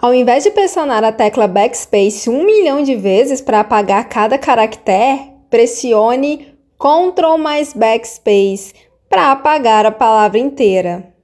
Ao invés de pressionar a tecla Backspace um milhão de vezes para apagar cada caractere, pressione Ctrl mais Backspace para apagar a palavra inteira.